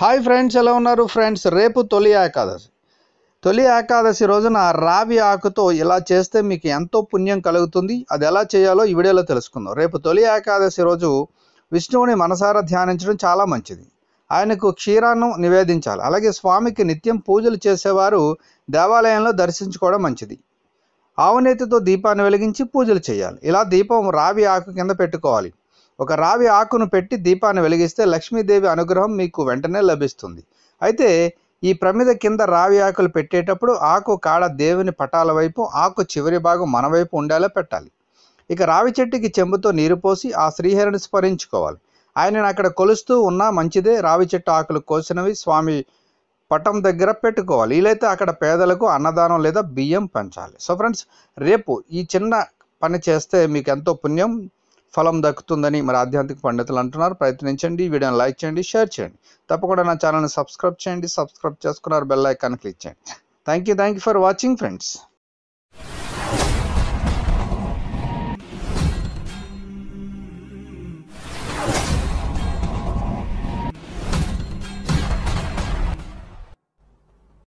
hi friends ఎలా ఉన్నారు friends రేపు తొలి ఏకాదశి తొలి ఏకాదశి రోజున రావి ఆకుతో ఇలా చేస్తే మీకు ఎంతో పుణ్యం కలుగుతుంది అది ఎలా చేయాలో ఈ వీడియోలో తెలుసుకుందాం రేపు తొలి ఏకాదశి రోజు విష్ణువుని మనసారా ధ్యానించడం చాలా మంచిది ఆయనకు క్షీరాన్ని నివేదించాలి అలాగే స్వామికి నిత్యం పూజలు చేసేవారు దేవాలయంలో దర్శించుకోవడం మంచిది ఆవునేతితో దీపాన్ని వెలిగించి పూజలు చేయాలి ఇలా దీపం రావి ఆకు కింద పెట్టుకోవాలి ఒక రావి ఆకును పెట్టి దీపాన్ని వెలిగిస్తే లక్ష్మీదేవి అనుగ్రహం మీకు వెంటనే లభిస్తుంది అయితే ఈ ప్రమిద కింద రావి ఆకులు పెట్టేటప్పుడు ఆకు కాడ దేవుని పటాల వైపు ఆకు చివరి భాగం మన వైపు ఉండేలా పెట్టాలి ఇక రావి చెట్టుకి చెంబుతో నీరు పోసి ఆ శ్రీహరిని స్మరించుకోవాలి ఆయనను అక్కడ కొలుస్తూ ఉన్నా మంచిదే రావి చెట్టు ఆకులు కోసినవి స్వామి పటం దగ్గర పెట్టుకోవాలి వీలైతే అక్కడ పేదలకు అన్నదానం లేదా బియ్యం పంచాలి సో ఫ్రెండ్స్ రేపు ఈ చిన్న పని చేస్తే మీకు ఎంతో పుణ్యం ఫలం దక్కుతుందని మరి ఆధ్యాత్మిక పండితులు అంటున్నారు ప్రయత్నించండి వీడియోని లైక్ చేయండి షేర్ చేయండి తప్పకుండా నా ఛానల్ని సబ్స్క్రైబ్ చేయండి సబ్స్క్రైబ్ చేసుకున్నారు బెల్ ఐకాన్ క్లిక్ చేయండి thank you thank you for watching friends